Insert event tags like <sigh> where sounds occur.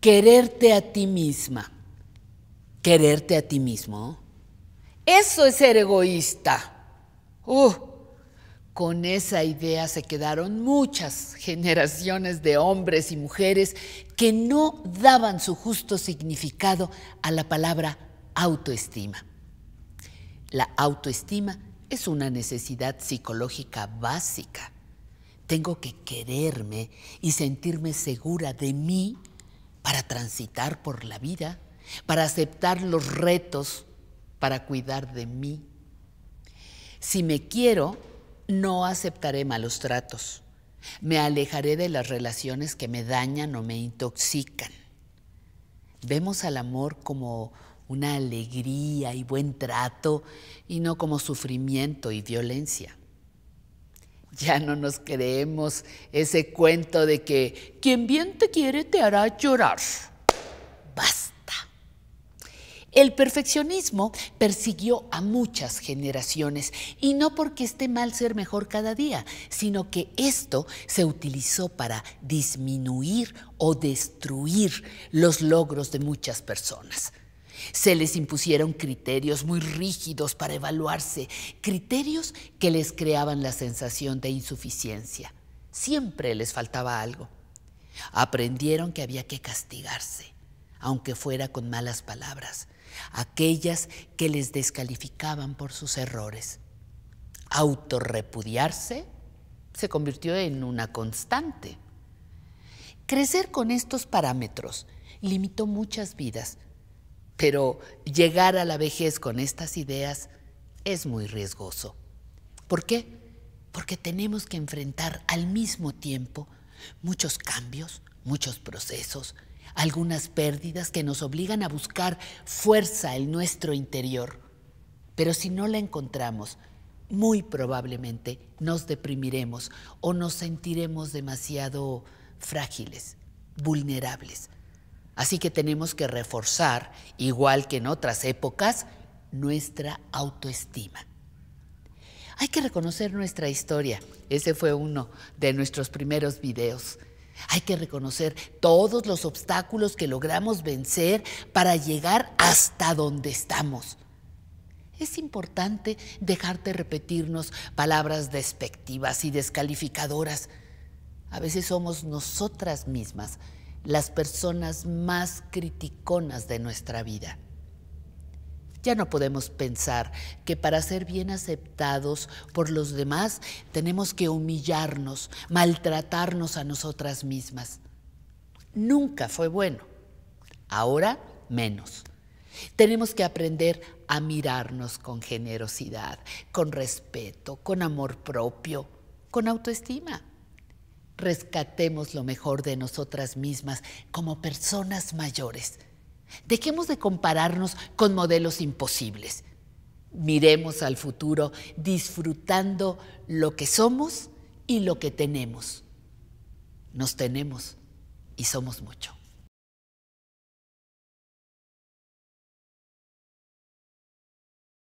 quererte a ti misma, quererte a ti mismo. Eso es ser egoísta. Uh, con esa idea se quedaron muchas <laughs> generaciones de hombres y mujeres que no daban su justo significado a la palabra autoestima. La autoestima es una necesidad psicológica básica. Tengo que quererme y sentirme segura de mí para transitar por la vida, para aceptar los retos, para cuidar de mí. Si me quiero, no aceptaré malos tratos. Me alejaré de las relaciones que me dañan o me intoxican. Vemos al amor como una alegría y buen trato y no como sufrimiento y violencia. Ya no nos creemos ese cuento de que quien bien te quiere te hará llorar. Basta. El perfeccionismo persiguió a muchas generaciones y no porque esté mal ser mejor cada día, sino que esto se utilizó para disminuir o destruir los logros de muchas personas. Se les impusieron criterios muy rígidos para evaluarse, criterios que les creaban la sensación de insuficiencia. Siempre les faltaba algo. Aprendieron que había que castigarse, aunque fuera con malas palabras, aquellas que les descalificaban por sus errores. Autorrepudiarse se convirtió en una constante. Crecer con estos parámetros limitó muchas vidas pero llegar a la vejez con estas ideas es muy riesgoso. ¿Por qué? Porque tenemos que enfrentar al mismo tiempo muchos cambios, muchos procesos, algunas pérdidas que nos obligan a buscar fuerza en nuestro interior. Pero si no la encontramos, muy probablemente nos deprimiremos o nos sentiremos demasiado frágiles, vulnerables. Así que tenemos que reforzar, igual que en otras épocas, nuestra autoestima. Hay que reconocer nuestra historia. Ese fue uno de nuestros primeros videos. Hay que reconocer todos los obstáculos que logramos vencer para llegar hasta donde estamos. Es importante dejarte repetirnos palabras despectivas y descalificadoras. A veces somos nosotras mismas las personas más criticonas de nuestra vida. Ya no podemos pensar que para ser bien aceptados por los demás tenemos que humillarnos, maltratarnos a nosotras mismas. Nunca fue bueno, ahora menos. Tenemos que aprender a mirarnos con generosidad, con respeto, con amor propio, con autoestima rescatemos lo mejor de nosotras mismas como personas mayores. Dejemos de compararnos con modelos imposibles. Miremos al futuro disfrutando lo que somos y lo que tenemos. Nos tenemos y somos mucho.